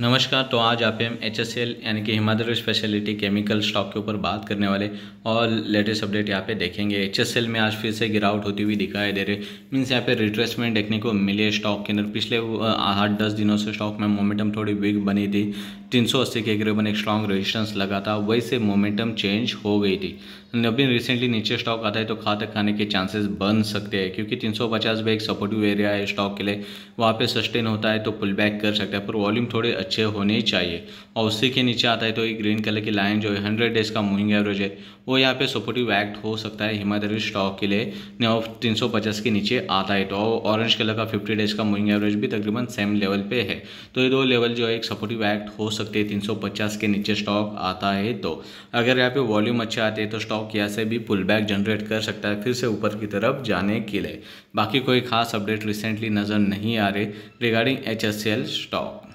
नमस्कार तो आज आप हम एच एस एल यानी कि हिमाचल स्पेशलिटी केमिकल स्टॉक के ऊपर बात करने वाले और लेटेस्ट अपडेट यहाँ पे देखेंगे एच एस एल में आज फिर से गिरावट होती हुई दिखाई दे रही मीन्स यहाँ पे रिट्रेसमेंट देखने को मिले स्टॉक के अंदर पिछले आठ दस दिनों से स्टॉक में मोमेंटम थोड़ी वीक बनी थी 380 के करीबन एक स्ट्रॉन्ग रेजिस्टेंस लगा था वही से मोमेंटम चेंज हो गई थी अभी रिसेंटली नीचे स्टॉक आता है तो खा तक खाने के चांसेस बन सकते हैं क्योंकि 350 भी एक सपोर्टिव एरिया है स्टॉक के लिए वहाँ पे सस्टेन होता है तो पुल बैक कर सकता है पर वॉल्यूम थोड़े अच्छे होने चाहिए और उसी के नीचे आता है तो एक ग्रीन कलर की लाइन जो है हंड्रेड डेज का मूविंग एवरेज है वो यहाँ पे सपोर्टिव एक्ट हो सकता है हिमाचल स्टॉक के लिए तीन के नीचे आता है तो ऑरेंज कलर का फिफ्टी डेज का मूविंग एवरेज भी तकरीबन सेम लेवल पे है तो ये दो लेवल जो है एक सपोर्टिव एक्ट हो सकते हैं 350 के नीचे स्टॉक आता है तो अगर यहाँ पे वॉल्यूम अच्छा आते हैं तो स्टॉक यहाँ से भी पुल बैक जनरेट कर सकता है फिर से ऊपर की तरफ जाने के लिए बाकी कोई खास अपडेट रिसेंटली नज़र नहीं आ रहे रिगार्डिंग एच स्टॉक